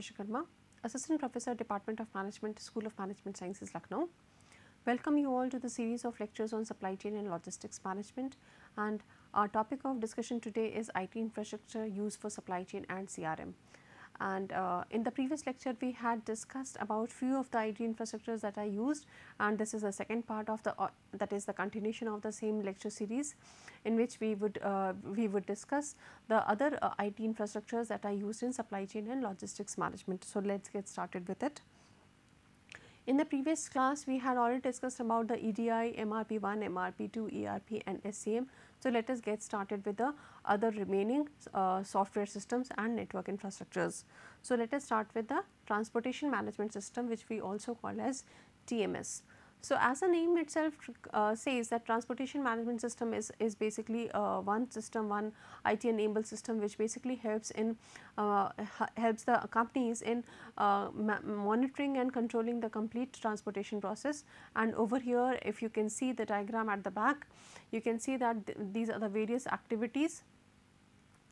Vishwakarma, Assistant Professor, Department of Management, School of Management Sciences, Lucknow. Welcome you all to the series of lectures on supply chain and logistics management and our topic of discussion today is IT infrastructure used for supply chain and CRM. And uh, in the previous lecture, we had discussed about few of the IT infrastructures that are used and this is the second part of the, uh, that is the continuation of the same lecture series in which we would, uh, we would discuss the other uh, IT infrastructures that are used in supply chain and logistics management. So, let us get started with it. In the previous class, we had already discussed about the EDI, MRP1, MRP2, ERP and SCM. So, let us get started with the other remaining uh, software systems and network infrastructures. So, let us start with the transportation management system which we also call as TMS. So, as the name itself uh, says that transportation management system is, is basically uh, one system, one IT enabled system which basically helps in uh, helps the companies in uh, monitoring and controlling the complete transportation process. And over here if you can see the diagram at the back, you can see that th these are the various activities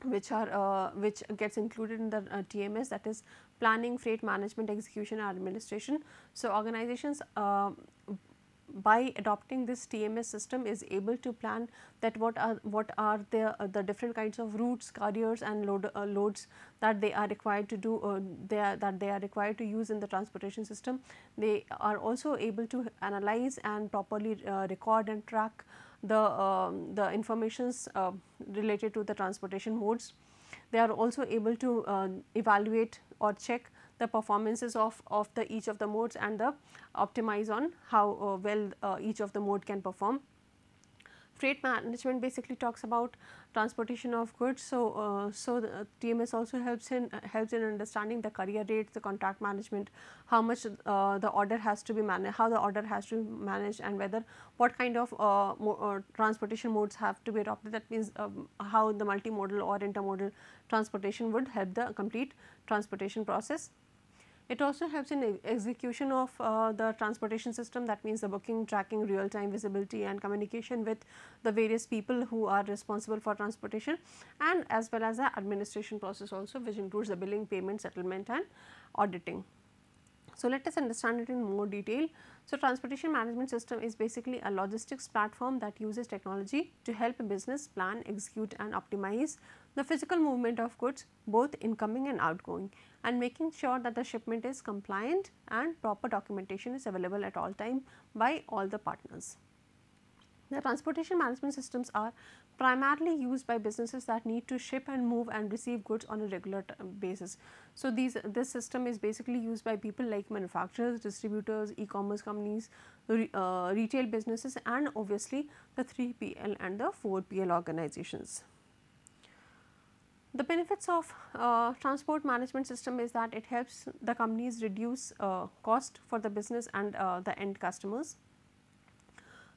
which are uh, which gets included in the uh, TMS that is planning, freight management, execution and administration. So, organizations uh, by adopting this TMS system is able to plan that what are what are the, uh, the different kinds of routes, carriers and load, uh, loads that they are required to do uh, they are, that they are required to use in the transportation system. They are also able to analyze and properly uh, record and track the, um, the informations uh, related to the transportation modes. They are also able to uh, evaluate or check the performances of, of the each of the modes and the optimize on how uh, well uh, each of the mode can perform freight management basically talks about transportation of goods. So, uh, so the uh, TMS also helps in uh, helps in understanding the carrier rates, the contract management, how much uh, the order has to be managed, how the order has to be managed, and whether what kind of mo transportation modes have to be adopted. That means um, how the multimodal or intermodal transportation would help the complete transportation process. It also helps in execution of uh, the transportation system that means the booking, tracking, real time visibility and communication with the various people who are responsible for transportation and as well as the administration process also which includes the billing, payment, settlement and auditing. So, let us understand it in more detail. So, transportation management system is basically a logistics platform that uses technology to help a business plan, execute and optimize the physical movement of goods both incoming and outgoing and making sure that the shipment is compliant and proper documentation is available at all time by all the partners. The transportation management systems are primarily used by businesses that need to ship and move and receive goods on a regular basis. So, these this system is basically used by people like manufacturers, distributors, e-commerce companies, re, uh, retail businesses and obviously the 3PL and the 4PL organizations. The benefits of uh, transport management system is that it helps the companies reduce uh, cost for the business and uh, the end customers.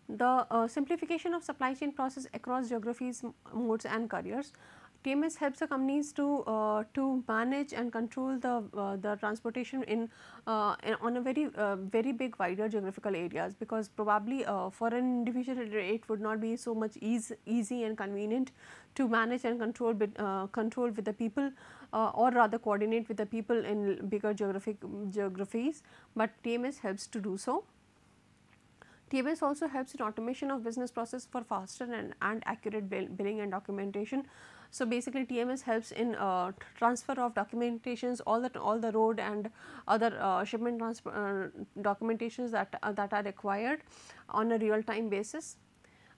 The uh, simplification of supply chain process across geographies, modes and careers. TMS helps the companies to uh, to manage and control the uh, the transportation in, uh, in on a very uh, very big wider geographical areas because probably uh, for an individual it would not be so much ease, easy and convenient to manage and control uh, control with the people or rather coordinate with the people in bigger geographic geographies, but TMS helps to do so. TMS also helps in automation of business process for faster and, and accurate bill, billing and documentation so, basically TMS helps in uh, transfer of documentations all the all the road and other uh, shipment transfer uh, documentations that, uh, that are required on a real time basis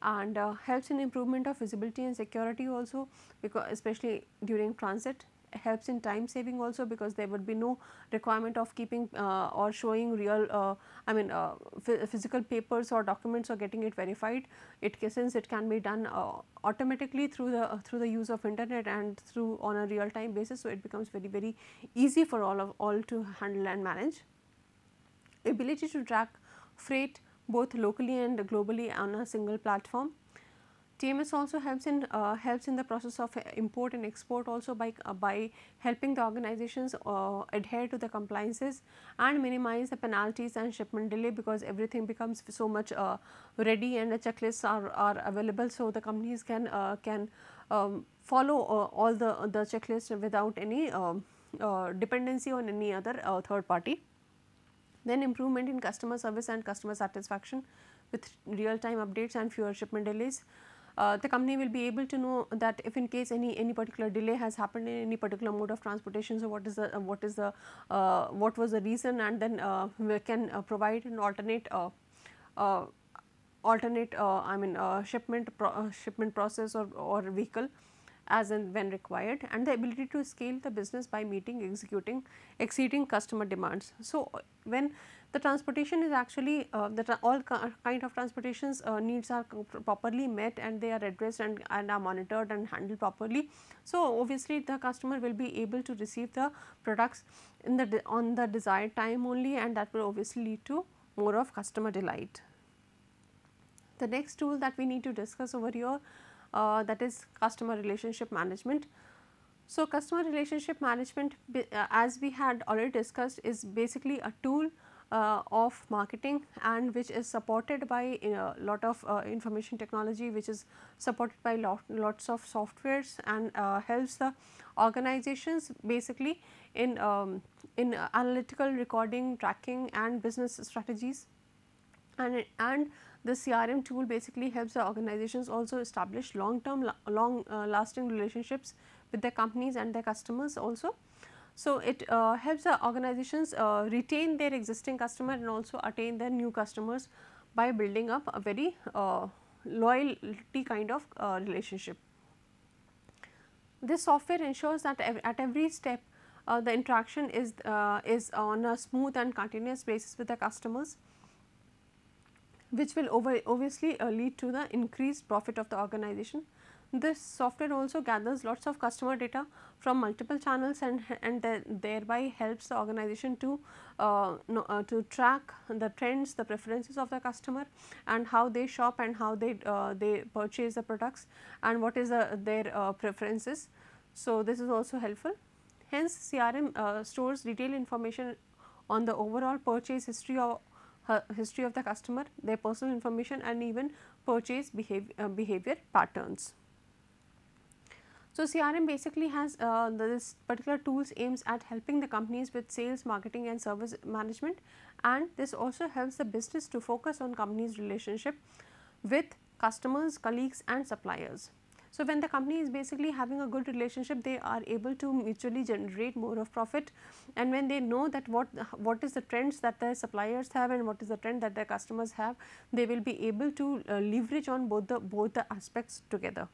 and uh, helps in improvement of visibility and security also because especially during transit helps in time saving also because there would be no requirement of keeping uh, or showing real uh, I mean uh, physical papers or documents or getting it verified. It since it can be done uh, automatically through the uh, through the use of internet and through on a real time basis. So, it becomes very very easy for all of all to handle and manage. Ability to track freight both locally and globally on a single platform TMS also helps in uh, helps in the process of uh, import and export also by uh, by helping the organizations uh, adhere to the compliances and minimize the penalties and shipment delay because everything becomes so much uh, ready and the checklists are are available so the companies can uh, can um, follow all the the checklist without any um, dependency on any other third party. Then improvement in customer service and customer satisfaction with real time updates and fewer shipment delays uh, the company will be able to know that if in case any any particular delay has happened in any particular mode of transportation so what is the what is the uh, what was the reason and then uh, we can uh, provide an alternate alternate i mean shipment pro shipment process or or vehicle as and when required and the ability to scale the business by meeting executing exceeding customer demands. So, when the transportation is actually uh, the all kind of transportations uh, needs are properly met and they are addressed and, and are monitored and handled properly. So, obviously the customer will be able to receive the products in the on the desired time only and that will obviously lead to more of customer delight. The next tool that we need to discuss over here uh, that is customer relationship management. So, customer relationship management uh, as we had already discussed is basically a tool uh, of marketing and which is supported by a uh, lot of uh, information technology which is supported by lot, lots of softwares and helps the organizations basically in, um, in analytical recording, tracking and business strategies and, and the CRM tool basically helps the organizations also establish long term long uh, lasting relationships with their companies and their customers also so, it uh, helps the organizations uh, retain their existing customer and also attain their new customers by building up a very uh, loyalty kind of uh, relationship. This software ensures that ev at every step uh, the interaction is, uh, is on a smooth and continuous basis with the customers which will obviously lead to the increased profit of the organization this software also gathers lots of customer data from multiple channels and, and thereby helps the organization to, uh, no, uh, to track the trends, the preferences of the customer and how they shop and how they, uh, they purchase the products and what is their uh, preferences. So, this is also helpful. Hence, CRM uh, stores detailed information on the overall purchase history of, uh, history of the customer, their personal information and even purchase behavior, behavior patterns. So, CRM basically has uh, this particular tools aims at helping the companies with sales, marketing and service management and this also helps the business to focus on company's relationship with customers, colleagues and suppliers. So, when the company is basically having a good relationship, they are able to mutually generate more of profit and when they know that what, what is the trends that their suppliers have and what is the trend that their customers have, they will be able to uh, leverage on both the, both the aspects together.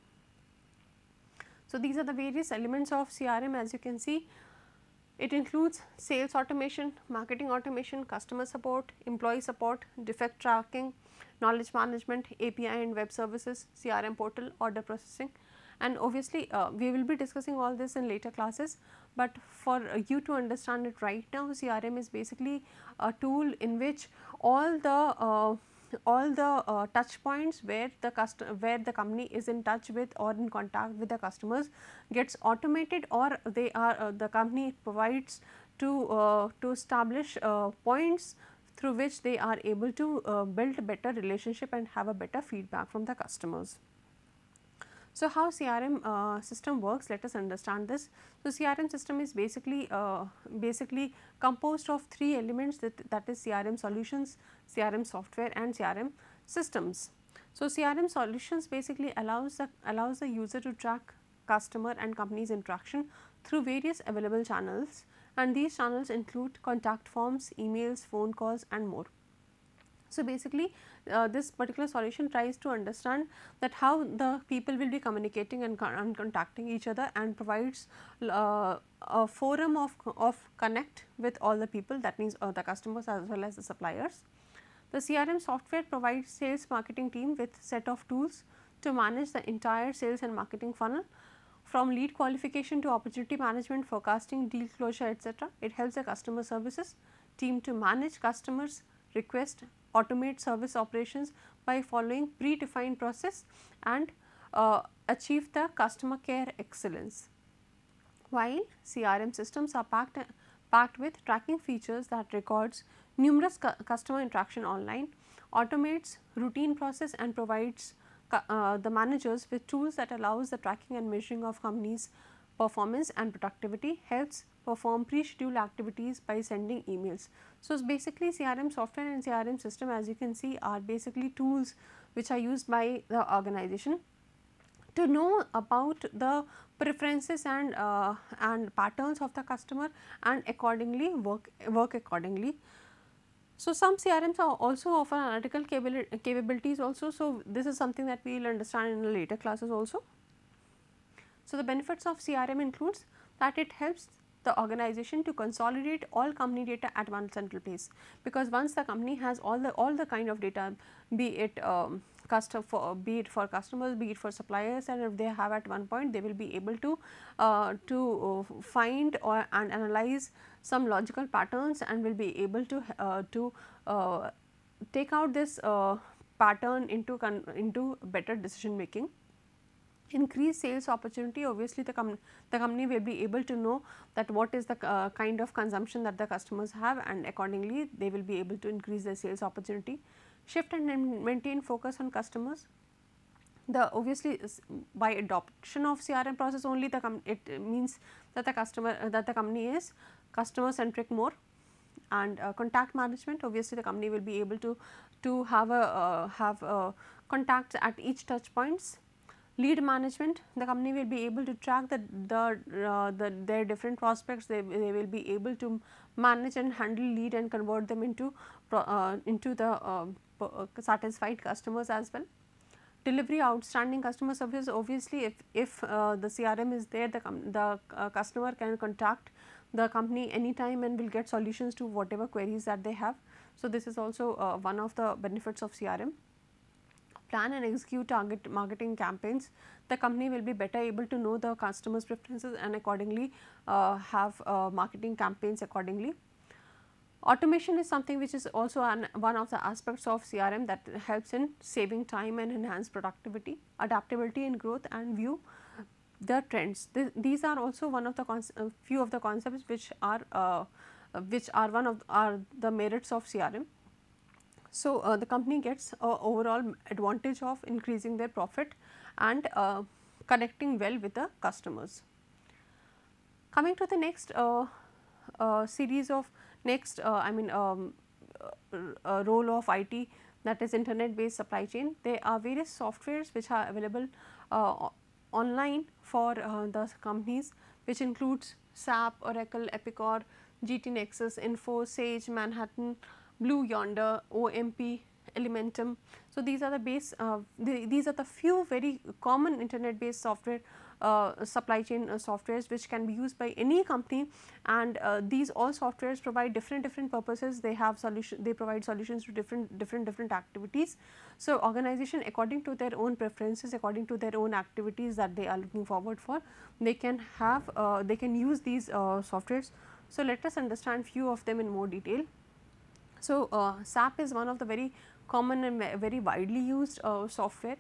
So, these are the various elements of CRM as you can see. It includes sales automation, marketing automation, customer support, employee support, defect tracking, knowledge management, API and web services, CRM portal, order processing and obviously uh, we will be discussing all this in later classes but for uh, you to understand it right now CRM is basically a tool in which all the uh, all the uh, touch points where the customer where the company is in touch with or in contact with the customers gets automated or they are uh, the company provides to uh, to establish uh, points through which they are able to uh, build better relationship and have a better feedback from the customers. So, how CRM uh, system works let us understand this. So, CRM system is basically uh, basically composed of three elements that, that is CRM solutions, CRM software and CRM systems. So, CRM solutions basically allows the, allows the user to track customer and company's interaction through various available channels and these channels include contact forms, emails, phone calls and more. So, basically uh, this particular solution tries to understand that how the people will be communicating and, con and contacting each other and provides uh, a forum of, of connect with all the people that means uh, the customers as well as the suppliers. The CRM software provides sales marketing team with set of tools to manage the entire sales and marketing funnel from lead qualification to opportunity management, forecasting, deal closure etc. It helps the customer services team to manage customers request automate service operations by following predefined process and uh, achieve the customer care excellence. While CRM systems are packed, packed with tracking features that records numerous cu customer interaction online, automates routine process and provides uh, uh the managers with tools that allows the tracking and measuring of companies performance and productivity helps perform pre-scheduled activities by sending emails. So, basically CRM software and CRM system as you can see are basically tools which are used by the organization to know about the preferences and, uh, and patterns of the customer and accordingly work, work accordingly. So, some CRMs are also offer analytical capabilities also. So, this is something that we will understand in the later classes also. So, the benefits of CRM includes that it helps the organization to consolidate all company data at one central place because once the company has all the all the kind of data be it um, custom for be it for customers be it for suppliers and if they have at one point they will be able to uh, to uh, find or and analyze some logical patterns and will be able to uh, to uh, take out this uh, pattern into into better decision making increased sales opportunity obviously the, com the company will be able to know that what is the uh, kind of consumption that the customers have and accordingly they will be able to increase their sales opportunity. Shift and maintain focus on customers. The obviously by adoption of CRM process only the com it means that the customer uh, that the company is customer centric more and uh, contact management obviously the company will be able to to have a uh, have a uh, contacts at each touch points lead management the company will be able to track the, the, uh, the their different prospects they, they will be able to manage and handle lead and convert them into uh, into the uh, uh, satisfied customers as well delivery outstanding customer service obviously if if uh, the crm is there the the uh, customer can contact the company anytime and will get solutions to whatever queries that they have so this is also one of the benefits of crm plan and execute target marketing campaigns, the company will be better able to know the customer's preferences and accordingly uh, have uh, marketing campaigns accordingly. Automation is something which is also an, one of the aspects of CRM that helps in saving time and enhance productivity, adaptability in growth and view the trends. Th these are also one of the few of the concepts which are uh, which are one of are the merits of CRM. So, uh, the company gets uh, overall advantage of increasing their profit and uh, connecting well with the customers. Coming to the next uh, uh, series of next uh, I mean um, role of IT that is internet based supply chain. There are various softwares which are available online for the companies which includes SAP, Oracle, Epicor, GT Nexus, Info, Sage, Manhattan, Blue Yonder, OMP, Elementum. So, these are the base, uh, the, these are the few very common internet based software uh, supply chain uh, softwares which can be used by any company and uh, these all softwares provide different different purposes they have solution they provide solutions to different different different activities so organization according to their own preferences according to their own activities that they are looking forward for they can have uh, they can use these uh, softwares so let us understand few of them in more detail so, uh, SAP is one of the very common and very widely used uh, software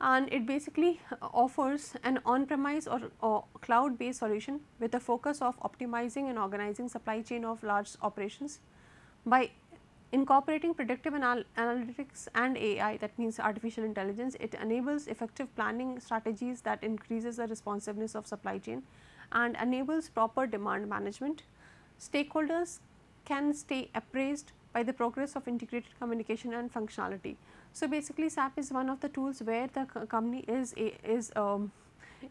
and it basically offers an on-premise or, or cloud-based solution with a focus of optimizing and organizing supply chain of large operations by incorporating predictive anal analytics and AI that means artificial intelligence. It enables effective planning strategies that increases the responsiveness of supply chain and enables proper demand management. Stakeholders can stay appraised by the progress of integrated communication and functionality. So, basically SAP is one of the tools where the company is, is um,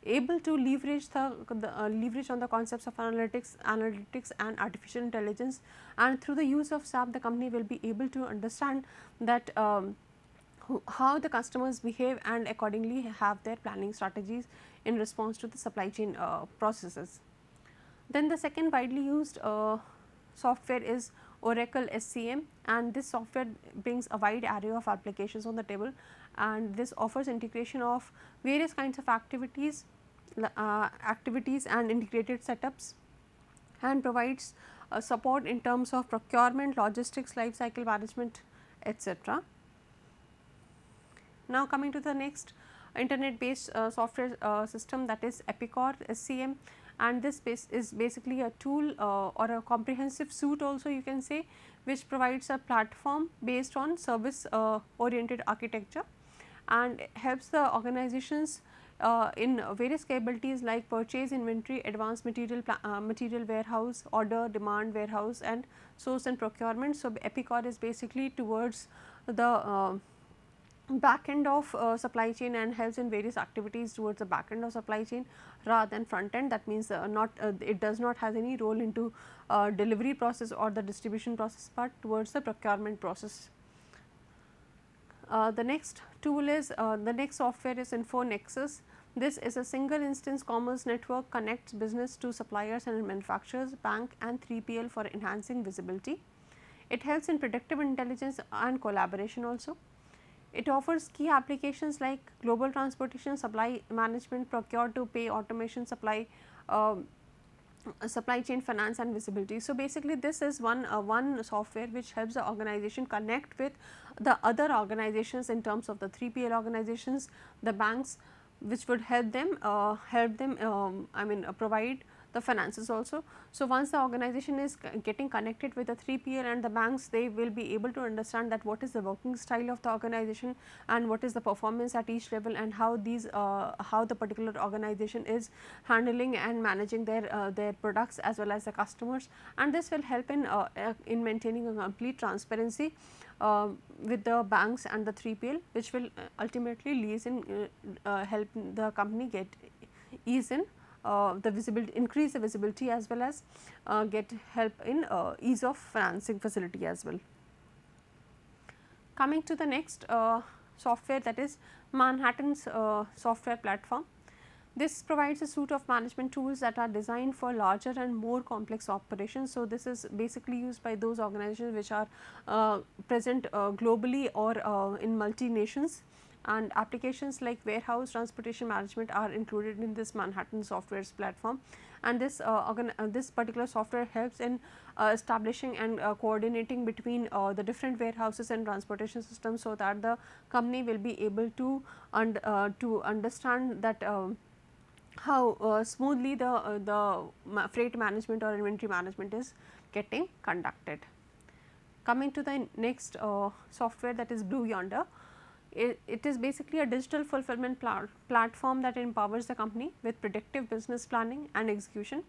able to leverage the, the uh, leverage on the concepts of analytics, analytics and artificial intelligence and through the use of SAP the company will be able to understand that um, how the customers behave and accordingly have their planning strategies in response to the supply chain uh, processes. Then the second widely used uh, software is Oracle SCM and this software brings a wide array of applications on the table and this offers integration of various kinds of activities, uh, activities and integrated setups and provides uh, support in terms of procurement, logistics, life cycle management etc. Now coming to the next internet based uh, software uh, system that is Epicor SCM and this is basically a tool uh, or a comprehensive suite also you can say which provides a platform based on service uh, oriented architecture and helps the organizations uh, in various capabilities like purchase inventory, advanced material uh, material warehouse, order demand warehouse and source and procurement. So, EPICOR is basically towards the uh, back end of uh, supply chain and helps in various activities towards the back end of supply chain rather than front end that means uh, not uh, it does not has any role into uh, delivery process or the distribution process but towards the procurement process. Uh, the next tool is uh, the next software is InfoNexus. This is a single instance commerce network connects business to suppliers and manufacturers, bank and 3PL for enhancing visibility. It helps in predictive intelligence and collaboration also. It offers key applications like global transportation, supply management, procure to pay, automation, supply uh, supply chain finance and visibility. So, basically this is one uh, one software which helps the organization connect with the other organizations in terms of the 3PL organizations, the banks which would help them uh, help them um, I mean uh, provide the finances also. So, once the organization is getting connected with the 3PL and the banks, they will be able to understand that what is the working style of the organization and what is the performance at each level and how these, uh, how the particular organization is handling and managing their, uh, their products as well as the customers. And this will help in, uh, in maintaining a complete transparency uh, with the banks and the 3PL, which will ultimately leads in uh, uh, help the company get ease in uh, the visibility increase the visibility as well as uh, get help in uh, ease of financing facility as well. Coming to the next software that is Manhattan's software platform. This provides a suite of management tools that are designed for larger and more complex operations. So, this is basically used by those organizations which are uh, present uh, globally or uh, in multi nations and applications like warehouse transportation management are included in this Manhattan software's platform and this uh, uh, this particular software helps in uh, establishing and uh, coordinating between uh, the different warehouses and transportation systems so that the company will be able to and uh, to understand that um, how smoothly the the ma freight management or inventory management is getting conducted coming to the next software that is blue yonder it, it is basically a digital fulfillment pl platform that empowers the company with predictive business planning and execution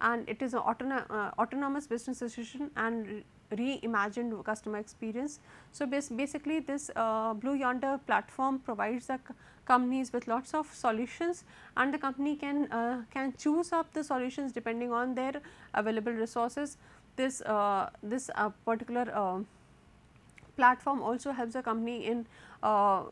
and it is an autono uh, autonomous business decision and reimagined customer experience. So, bas basically this uh, Blue Yonder platform provides the companies with lots of solutions and the company can, uh, can choose up the solutions depending on their available resources. This, uh, this uh, particular um, platform also helps the company in uh,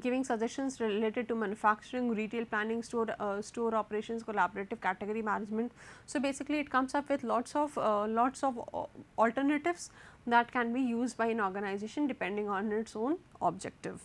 giving suggestions related to manufacturing, retail planning, store, uh, store operations, collaborative category management. So, basically it comes up with lots of uh, lots of uh, alternatives that can be used by an organization depending on its own objective.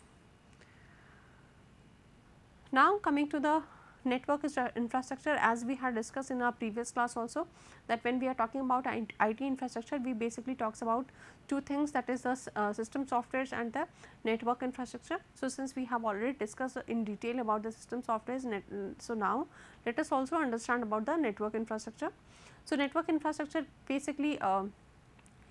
Now, coming to the network uh, infrastructure as we had discussed in our previous class also that when we are talking about IT infrastructure we basically talks about two things that is the uh, system softwares and the network infrastructure. So, since we have already discussed in detail about the system softwares net, so now let us also understand about the network infrastructure. So, network infrastructure basically uh,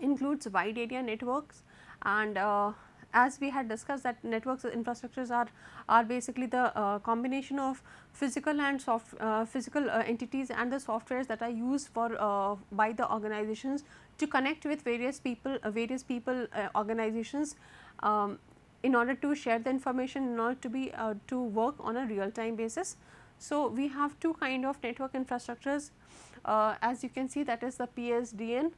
includes wide area networks and uh, as we had discussed that networks infrastructures are, are basically the uh, combination of physical and soft uh, physical uh, entities and the softwares that are used for uh, by the organizations to connect with various people uh, various people uh, organizations um, in order to share the information in order to be to work on a real time basis. So, we have two kind of network infrastructures as you can see that is the PSDN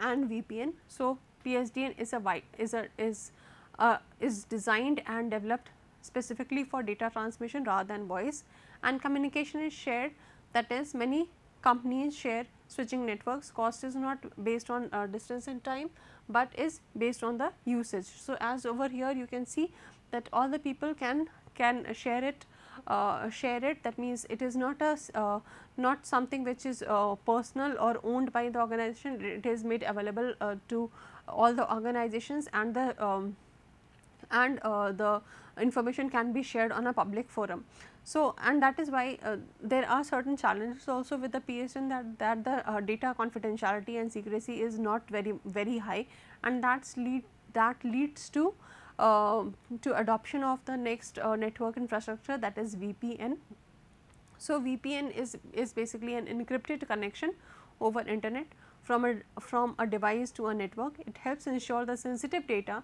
and VPN. So, PSDN is a is a is uh, is designed and developed specifically for data transmission rather than voice and communication is shared that is many companies share switching networks cost is not based on uh, distance and time, but is based on the usage. So, as over here you can see that all the people can can share it uh, share it that means it is not a uh, not something which is uh, personal or owned by the organization it is made available uh, to all the organizations and the um, and uh, the information can be shared on a public forum. So, and that is why uh, there are certain challenges also with the PSN that, that the uh, data confidentiality and secrecy is not very, very high and that's lead that leads to um, to adoption of the next uh, network infrastructure that is VPN. So, VPN is, is basically an encrypted connection over internet from a, from a device to a network. It helps ensure the sensitive data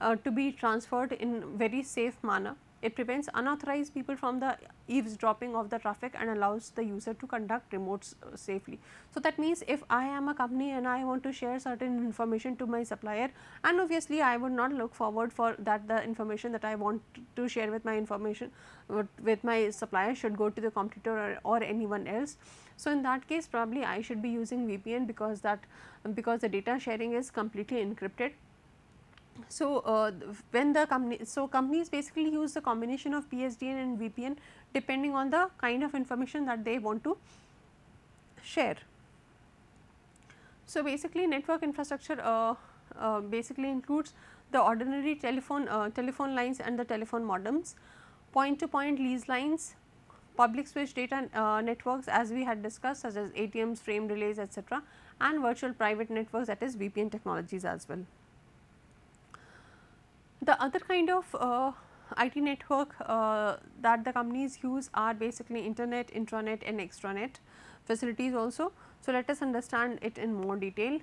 uh, to be transferred in very safe manner it prevents unauthorized people from the eavesdropping of the traffic and allows the user to conduct remotes uh, safely. So, that means if I am a company and I want to share certain information to my supplier and obviously I would not look forward for that the information that I want to share with my information with my supplier should go to the competitor or, or anyone else. So, in that case probably I should be using VPN because that because the data sharing is completely encrypted so, uh, when the company, so companies basically use the combination of PSDN and VPN depending on the kind of information that they want to share. So, basically network infrastructure uh, uh, basically includes the ordinary telephone, uh, telephone lines and the telephone modems, point to point lease lines, public switch data uh, networks as we had discussed such as ATMs, frame relays etc., and virtual private networks that is VPN technologies as well. The other kind of uh, IT network uh, that the companies use are basically internet, intranet and extranet facilities also. So, let us understand it in more detail.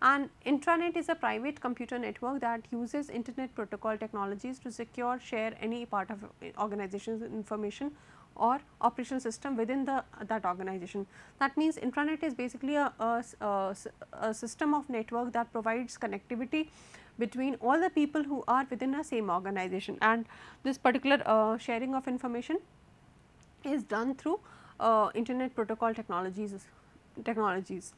And intranet is a private computer network that uses internet protocol technologies to secure share any part of uh, organization's information or operation system within the that organization. That means intranet is basically a, a, a, a system of network that provides connectivity between all the people who are within a same organization and this particular uh, sharing of information is done through uh, internet protocol technologies technologies.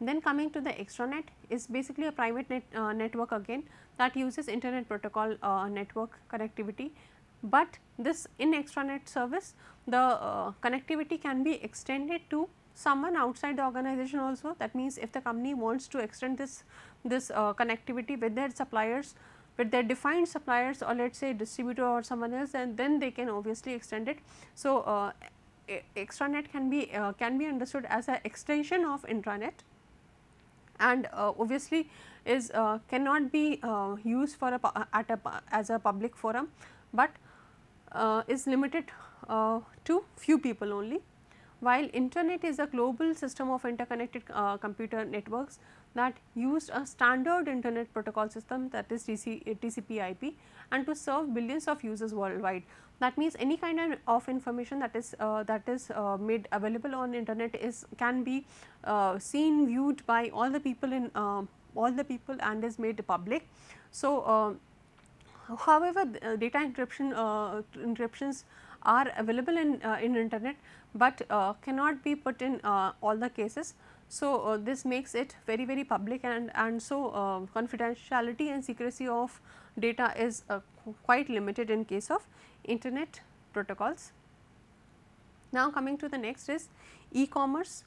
Then coming to the extranet is basically a private net, uh, network again that uses internet protocol uh, network connectivity but this in extranet service the uh, connectivity can be extended to someone outside the organization also that means if the company wants to extend this this uh, connectivity with their suppliers with their defined suppliers or let us say distributor or someone else and then they can obviously extend it. So, uh, extranet can be uh, can be understood as an extension of intranet and uh, obviously is uh, cannot be uh, used for a at a as a public forum, but uh, is limited uh, to few people only. While internet is a global system of interconnected uh, computer networks that used a standard internet protocol system that is TC, TCP IP and to serve billions of users worldwide. That means, any kind of information that is uh, that is uh, made available on internet is can be uh, seen viewed by all the people in all the people and is made public. So, However, uh, data encryption uh, encryptions are available in, uh, in internet, but uh, cannot be put in uh, all the cases. So, this makes it very very public and, and so confidentiality and secrecy of data is quite limited in case of internet protocols. Now, coming to the next is e-commerce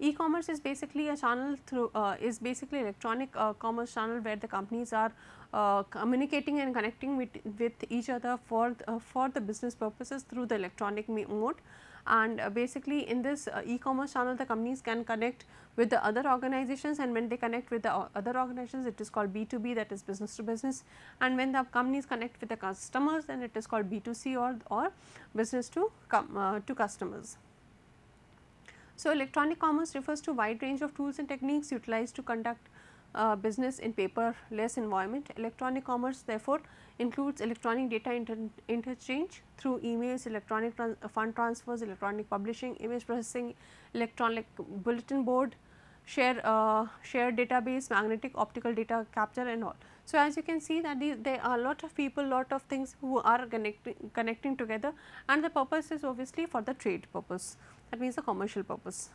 E-commerce is basically a channel through uh, is basically electronic uh, commerce channel where the companies are uh, communicating and connecting with, with each other for the, uh, for the business purposes through the electronic mode. And uh, basically in this uh, e-commerce channel the companies can connect with the other organizations and when they connect with the other organizations it is called B2B that is business to business and when the companies connect with the customers then it is called B2C or, or business to, com, to customers. So, electronic commerce refers to wide range of tools and techniques utilized to conduct uh, business in paperless environment. Electronic commerce therefore includes electronic data inter interchange through emails, electronic trans uh, fund transfers, electronic publishing, image processing, electronic bulletin board, share, uh, share database, magnetic optical data capture and all. So, as you can see that there are lot of people, lot of things who are connecting, connecting together and the purpose is obviously for the trade purpose that means the commercial purpose.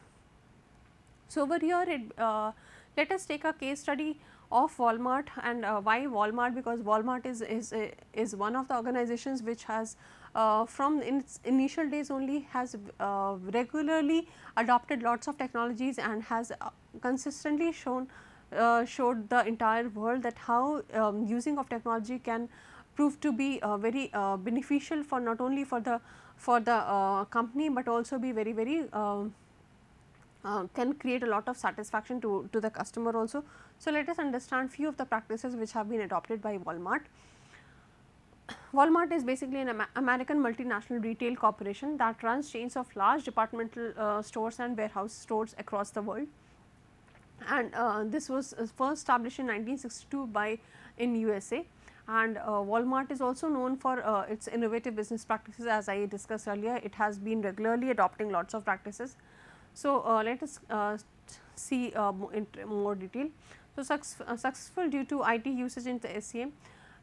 So, over here it, uh, let us take a case study of Walmart and uh, why Walmart because Walmart is, is, is one of the organizations which has uh, from in its initial days only has uh, regularly adopted lots of technologies and has uh, consistently shown uh, showed the entire world that how um, using of technology can prove to be uh, very uh, beneficial for not only for the for the uh, company, but also be very very um, uh, can create a lot of satisfaction to, to the customer also. So, let us understand few of the practices which have been adopted by Walmart. Walmart is basically an American multinational retail corporation that runs chains of large departmental uh, stores and warehouse stores across the world and uh, this was uh, first established in 1962 by in USA and uh, Walmart is also known for uh, its innovative business practices as I discussed earlier it has been regularly adopting lots of practices. So, uh, let us uh, see in more detail. So, successful due to IT usage in the SEM.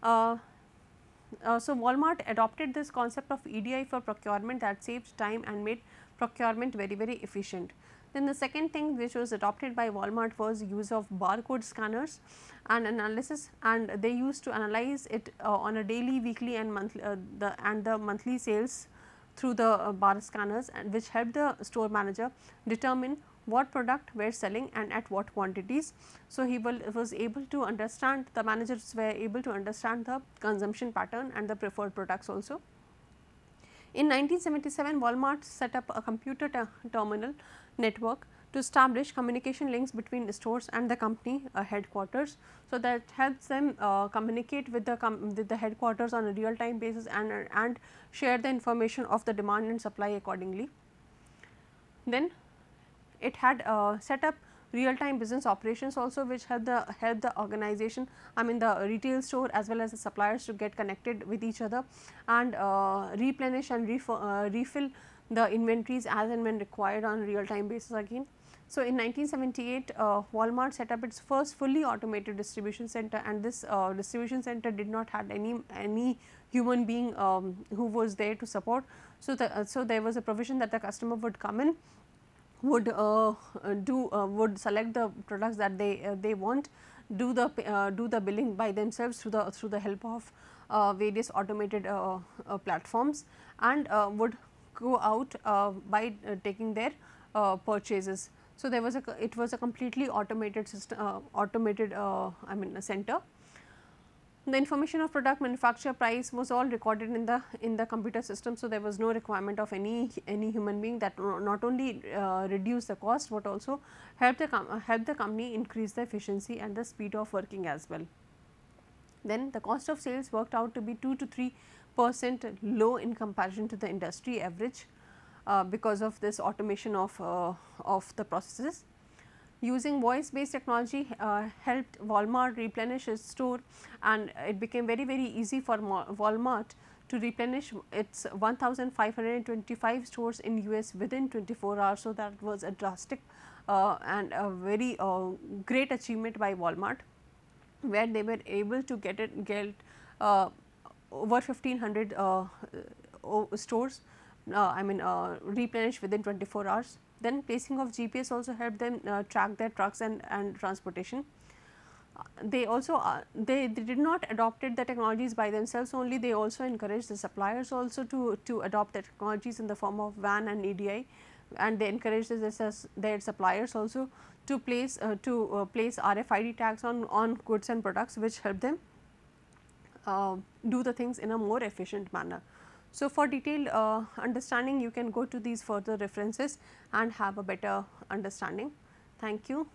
so, Walmart adopted this concept of EDI for procurement that saved time and made procurement very very efficient. Then the second thing which was adopted by Walmart was use of barcode scanners and analysis and they used to analyze it uh, on a daily, weekly and monthly uh, the and the monthly sales through the uh, bar scanners and which helped the store manager determine what product were selling and at what quantities. So, he will, was able to understand the managers were able to understand the consumption pattern and the preferred products also. In 1977, Walmart set up a computer terminal network to establish communication links between stores and the company uh, headquarters. So, that helps them uh, communicate with the, com with the headquarters on a real time basis and, uh, and share the information of the demand and supply accordingly. Then it had uh, set up real time business operations also which helped the help the organization I mean the retail store as well as the suppliers to get connected with each other and uh, replenish and uh, refill the inventories as and when required on real time basis again. So, in 1978 uh, Walmart set up its first fully automated distribution center and this uh, distribution center did not had any any human being um, who was there to support. So, the, uh, so there was a provision that the customer would come in would uh, do uh, would select the products that they uh, they want do the do the billing by themselves through the through the help of various automated platforms and would go out uh, by uh, taking their uh, purchases. So, there was a it was a completely automated system automated I mean a center. The information of product manufacture price was all recorded in the in the computer system. So, there was no requirement of any any human being that not only uh, reduce the cost, but also helped the help the company increase the efficiency and the speed of working as well. Then the cost of sales worked out to be 2 to 3 percent low in comparison to the industry average uh, because of this automation of, uh, of the processes. Using voice based technology uh, helped Walmart replenish its store and it became very very easy for Walmart to replenish its 1525 stores in US within 24 hours. So, that was a drastic uh, and a very uh, great achievement by Walmart where they were able to get it get uh, over 1500 uh, uh, stores uh, I mean replenished within 24 hours. Then placing of GPS also helped them track their trucks and, and transportation they also uh, they, they, did not adopted the technologies by themselves only they also encouraged the suppliers also to to adopt the technologies in the form of van and edi and they encouraged their, their suppliers also to place uh, to uh, place rfid tags on on goods and products which help them uh, do the things in a more efficient manner. So, for detailed uh, understanding you can go to these further references and have a better understanding. Thank you.